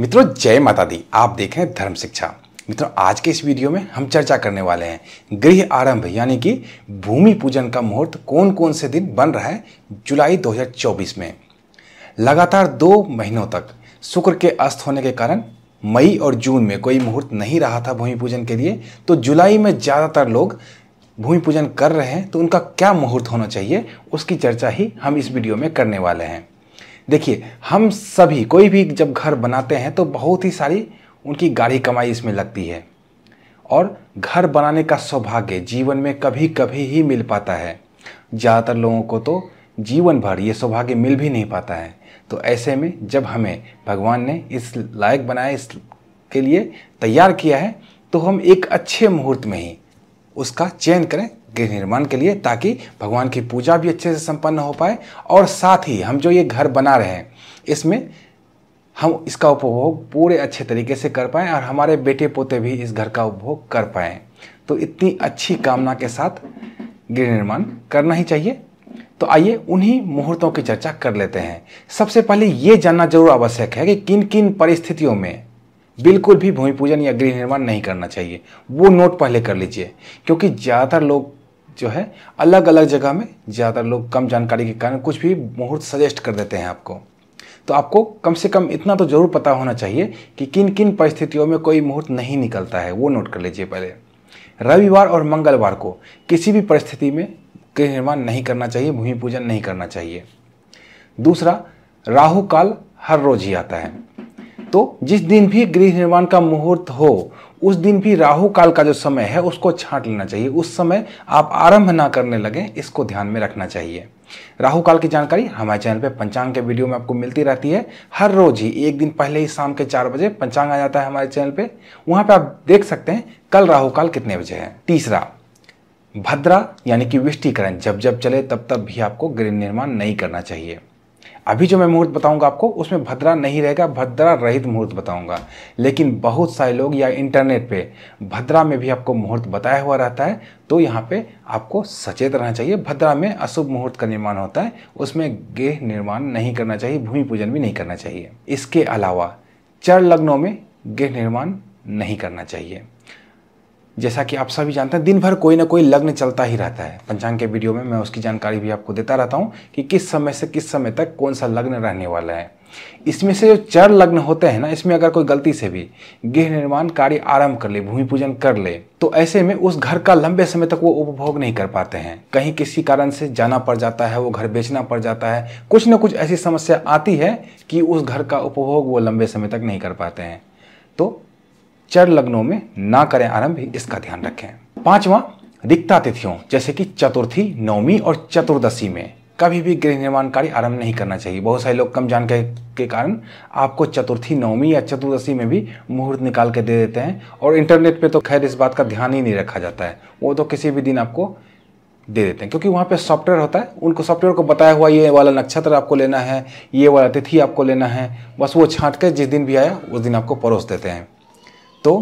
मित्रों जय माता दी आप देखें धर्म शिक्षा मित्रों आज के इस वीडियो में हम चर्चा करने वाले हैं गृह आरंभ यानी कि भूमि पूजन का मुहूर्त कौन कौन से दिन बन रहा है जुलाई 2024 में लगातार दो महीनों तक शुक्र के अस्त होने के कारण मई और जून में कोई मुहूर्त नहीं रहा था भूमि पूजन के लिए तो जुलाई में ज़्यादातर लोग भूमि पूजन कर रहे हैं तो उनका क्या मुहूर्त होना चाहिए उसकी चर्चा ही हम इस वीडियो में करने वाले हैं देखिए हम सभी कोई भी जब घर बनाते हैं तो बहुत ही सारी उनकी गाढ़ी कमाई इसमें लगती है और घर बनाने का सौभाग्य जीवन में कभी कभी ही मिल पाता है ज़्यादातर लोगों को तो जीवन भर ये सौभाग्य मिल भी नहीं पाता है तो ऐसे में जब हमें भगवान ने इस लायक बनाया इसके लिए तैयार किया है तो हम एक अच्छे मुहूर्त में ही उसका चयन करें गृह निर्माण के लिए ताकि भगवान की पूजा भी अच्छे से संपन्न हो पाए और साथ ही हम जो ये घर बना रहे हैं इसमें हम इसका उपभोग पूरे अच्छे तरीके से कर पाएँ और हमारे बेटे पोते भी इस घर का उपभोग कर पाएँ तो इतनी अच्छी कामना के साथ गृह निर्माण करना ही चाहिए तो आइए उन्हीं मुहूर्तों की चर्चा कर लेते हैं सबसे पहले ये जानना जरूर आवश्यक है कि किन किन परिस्थितियों में बिल्कुल भी भूमि पूजन या गृह निर्माण नहीं करना चाहिए वो नोट पहले कर लीजिए क्योंकि ज़्यादातर लोग जो है अलग अलग जगह में ज़्यादातर लोग कम जानकारी के कारण कुछ भी मुहूर्त सजेस्ट कर देते हैं आपको तो आपको कम से कम इतना तो ज़रूर पता होना चाहिए कि किन किन परिस्थितियों में कोई मुहूर्त नहीं निकलता है वो नोट कर लीजिए पहले रविवार और मंगलवार को किसी भी परिस्थिति में गृह निर्माण नहीं करना चाहिए भूमि पूजन नहीं करना चाहिए दूसरा राहु काल हर रोज ही आता है तो जिस दिन भी गृह निर्माण का मुहूर्त हो उस दिन भी राहु काल का जो समय है उसको छांट लेना चाहिए उस समय आप आरंभ ना करने लगे इसको ध्यान में रखना चाहिए राहु काल की जानकारी हमारे चैनल पे पंचांग के वीडियो में आपको मिलती रहती है हर रोज ही एक दिन पहले ही शाम के चार बजे पंचांग आ जाता है हमारे चैनल पे वहां पे आप देख सकते हैं कल राहु काल कितने बजे है तीसरा भद्रा यानी कि विष्टिकरण जब जब चले तब तब भी आपको गृह निर्माण नहीं करना चाहिए अभी जो मैं मुहूर्त बताऊंगा आपको उसमें भद्रा नहीं रहेगा भद्रा रहित मुहूर्त बताऊंगा लेकिन बहुत सारे लोग या इंटरनेट पे भद्रा में भी आपको मुहूर्त बताया हुआ रहता है तो यहाँ पे आपको सचेत रहना चाहिए भद्रा में अशुभ मुहूर्त का निर्माण होता है उसमें गेह निर्माण नहीं करना चाहिए भूमि पूजन भी नहीं करना चाहिए इसके अलावा चर लग्नों में गेह निर्माण नहीं करना चाहिए जैसा कि आप सभी जानते हैं दिन भर कोई ना कोई लग्न चलता ही रहता है पंचांग के वीडियो में मैं उसकी जानकारी भी आपको देता रहता हूँ कि किस समय से किस समय तक कौन सा लग्न रहने वाला है इसमें से जो चर लग्न होते हैं ना इसमें अगर कोई गलती से भी गृह निर्माण कार्य आरंभ कर ले भूमि पूजन कर ले तो ऐसे में उस घर का लंबे समय तक वो उपभोग नहीं कर पाते हैं कहीं किसी कारण से जाना पड़ जाता है वो घर बेचना पड़ जाता है कुछ ना कुछ ऐसी समस्या आती है कि उस घर का उपभोग वो लंबे समय तक नहीं कर पाते हैं तो चर लग्नों में ना करें आरंभ इसका ध्यान रखें पांचवा रिक्ता तिथियों जैसे कि चतुर्थी नवमी और चतुर्दशी में कभी भी गृह निर्माण कार्य आरंभ नहीं करना चाहिए बहुत सारे लोग कम जानकारी के कारण आपको चतुर्थी नवमी या चतुर्दशी में भी मुहूर्त निकाल के दे देते हैं और इंटरनेट पे तो खैर इस बात का ध्यान ही नहीं रखा जाता है वो तो किसी भी दिन आपको दे देते हैं क्योंकि वहाँ पे सॉफ्टवेयर होता है उनको सॉफ्टवेयर को बताया हुआ ये वाला नक्षत्र आपको लेना है ये वाला तिथि आपको लेना है बस वो छाँट के जिस दिन भी आया उस दिन आपको परोस देते हैं तो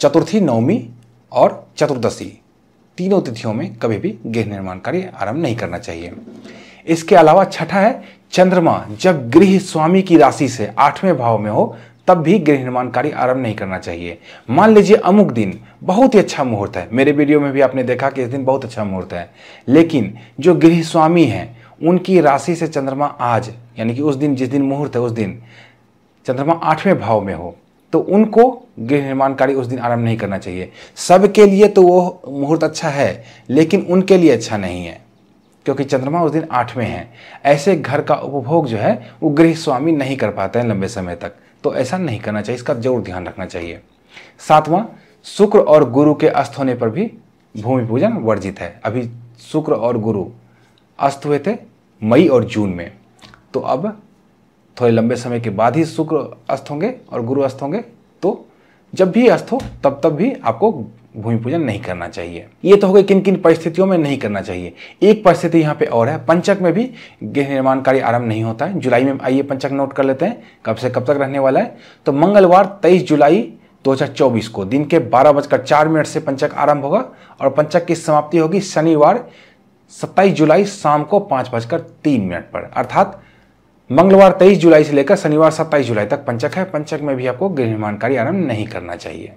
चतुर्थी नवमी और चतुर्दशी तीनों तिथियों में कभी भी गृह निर्माण कार्य आरंभ नहीं करना चाहिए इसके अलावा छठा है चंद्रमा जब गृह स्वामी की राशि से आठवें भाव में हो तब भी गृह निर्माण कार्य आरंभ नहीं करना चाहिए मान लीजिए अमुक दिन बहुत ही अच्छा मुहूर्त है मेरे वीडियो में भी आपने देखा कि इस दिन बहुत अच्छा मुहूर्त है लेकिन जो गृह स्वामी हैं उनकी राशि से चंद्रमा आज यानी कि उस दिन जिस दिन मुहूर्त है उस दिन चंद्रमा आठवें भाव में हो तो उनको गृह निर्माण कार्य उस दिन आरंभ नहीं करना चाहिए सबके लिए तो वो मुहूर्त अच्छा है लेकिन उनके लिए अच्छा नहीं है क्योंकि चंद्रमा उस दिन आठवें हैं ऐसे घर का उपभोग जो है वो गृह स्वामी नहीं कर पाते हैं लंबे समय तक तो ऐसा नहीं करना चाहिए इसका जरूर ध्यान रखना चाहिए सातवां शुक्र और गुरु के अस्त होने पर भी भूमि पूजन वर्जित है अभी शुक्र और गुरु अस्त हुए थे मई और जून में तो अब थोड़े लंबे समय के बाद ही शुक्र अस्त होंगे और गुरु अस्त होंगे तो जब भी अस्त हो तब तब भी आपको भूमि पूजन नहीं करना चाहिए ये तो हो गए किन किन परिस्थितियों में नहीं करना चाहिए एक परिस्थिति यहाँ पे और है पंचक में भी गृह निर्माण कार्य आरंभ नहीं होता है जुलाई में आइए पंचक नोट कर लेते हैं कब से कब तक रहने वाला है तो मंगलवार तेईस जुलाई 2024 को दिन के बारह बजकर चार मिनट से पंचक आरंभ होगा और पंचक की समाप्ति होगी शनिवार सत्ताईस जुलाई शाम को पाँच बजकर तीन मिनट पर अर्थात मंगलवार 23 जुलाई से लेकर शनिवार 27 जुलाई तक पंचक है पंचक में भी आपको गृह निर्माण कार्य आरंभ नहीं करना चाहिए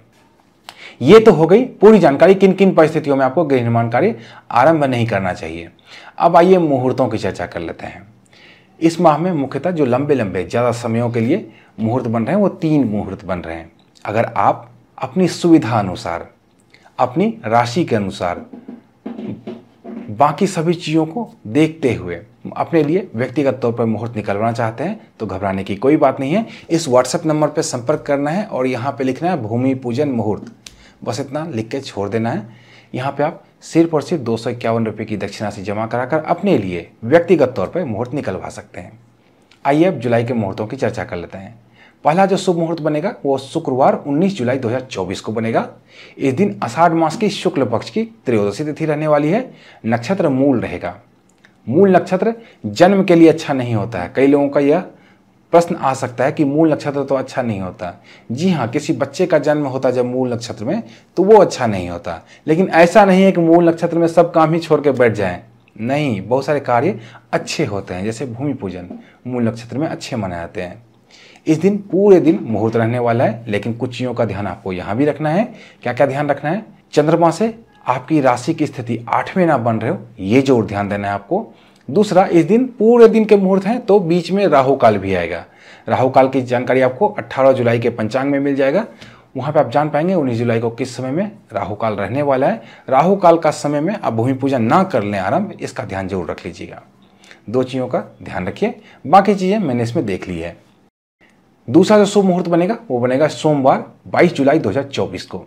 ये तो हो गई पूरी जानकारी किन किन परिस्थितियों में आपको गृह निर्माण कार्य आरंभ नहीं करना चाहिए अब आइए मुहूर्तों की चर्चा कर लेते हैं इस माह में मुख्यतः जो लंबे लंबे ज़्यादा समयों के लिए मुहूर्त बन रहे हैं वो तीन मुहूर्त बन रहे हैं अगर आप अपनी सुविधा अनुसार अपनी राशि के अनुसार बाकी सभी चीज़ों को देखते हुए अपने लिए व्यक्तिगत तौर पर मुहूर्त निकलवाना चाहते हैं तो घबराने की कोई बात नहीं है इस व्हाट्सएप नंबर पर संपर्क करना है और यहाँ पर लिखना है भूमि पूजन मुहूर्त बस इतना लिख के छोड़ देना है यहाँ पे आप सिर्फ और सिर्फ दो सौ इक्यावन रुपये की दक्षिणा से जमा कराकर अपने लिए व्यक्तिगत तौर पर मुहूर्त निकलवा सकते हैं आइए अब जुलाई के मुहूर्तों की चर्चा कर लेते हैं पहला जो शुभ मुहूर्त बनेगा वो शुक्रवार 19 जुलाई 2024 को बनेगा इस दिन आषाढ़ मास की शुक्ल पक्ष की त्रयोदशी तिथि रहने वाली है नक्षत्र मूल रहेगा मूल नक्षत्र जन्म के लिए अच्छा नहीं होता है कई लोगों का यह प्रश्न आ सकता है कि मूल नक्षत्र तो अच्छा नहीं होता जी हाँ किसी बच्चे का जन्म होता जब मूल नक्षत्र में तो वो अच्छा नहीं होता लेकिन ऐसा नहीं है कि मूल नक्षत्र में सब काम ही छोड़ के बैठ जाए नहीं बहुत सारे कार्य अच्छे होते हैं जैसे भूमि पूजन मूल नक्षत्र में अच्छे मनाए जाते हैं इस दिन पूरे दिन मुहूर्त रहने वाला है लेकिन कुछ चीज़ों का ध्यान आपको यहाँ भी रखना है क्या क्या ध्यान रखना है चंद्रमा से आपकी राशि की स्थिति आठवें ना बन रहे हो ये जोर ध्यान देना है आपको दूसरा इस दिन पूरे दिन के मुहूर्त हैं तो बीच में राहु काल भी आएगा राहु काल की जानकारी आपको 18 जुलाई के पंचांग में मिल जाएगा वहां पे आप जान पाएंगे 19 जुलाई को किस समय में राहु काल रहने वाला है राहु काल का समय में आप भूमि पूजा ना कर लें आरंभ इसका ध्यान जरूर रख लीजिएगा दो चीज़ों का ध्यान रखिए बाकी चीज़ें मैंने इसमें देख ली है दूसरा जो शुभ मुहूर्त बनेगा वो बनेगा सोमवार बाईस जुलाई दो को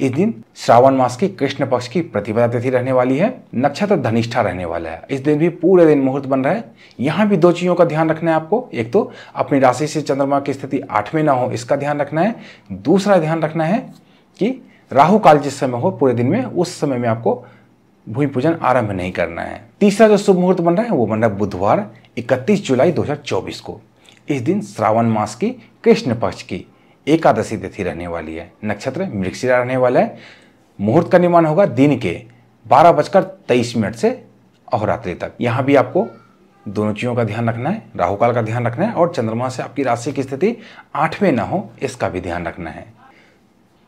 इस दिन श्रावण मास की कृष्ण पक्ष की प्रतिपदा तिथि रहने वाली है नक्षत्र धनिष्ठा रहने वाला है इस दिन भी पूरे दिन मुहूर्त बन रहा है यहाँ भी दो चीज़ों का ध्यान रखना है आपको एक तो अपनी राशि से चंद्रमा की स्थिति आठ में ना हो इसका ध्यान रखना है दूसरा ध्यान रखना है कि राहु काल जिस समय हो पूरे दिन में उस समय में आपको भूमि पूजन आरंभ नहीं करना है तीसरा जो शुभ मुहूर्त बन रहा है वो बन रहा है बुधवार इकतीस जुलाई दो को इस दिन श्रावण मास की कृष्ण पक्ष की एकादशी तिथि रहने वाली है नक्षत्र मृक्षिरा रहने वाला है मुहूर्त का निर्माण होगा दिन के बारह बजकर तेईस मिनट से अहोरात्रि तक यहाँ भी आपको दोनों चीज़ों का ध्यान रखना है राहु काल का ध्यान रखना है और चंद्रमा से आपकी राशि की स्थिति आठवें न हो इसका भी ध्यान रखना है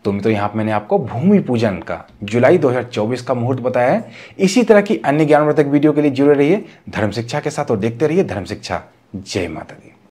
तो मित्रों यहाँ मैंने आपको भूमि पूजन का जुलाई 2024 का मुहूर्त बताया है इसी तरह की अन्य ज्ञानवर्धक वीडियो के लिए जुड़े रहिए धर्म शिक्षा के साथ और देखते रहिए धर्म शिक्षा जय माता दी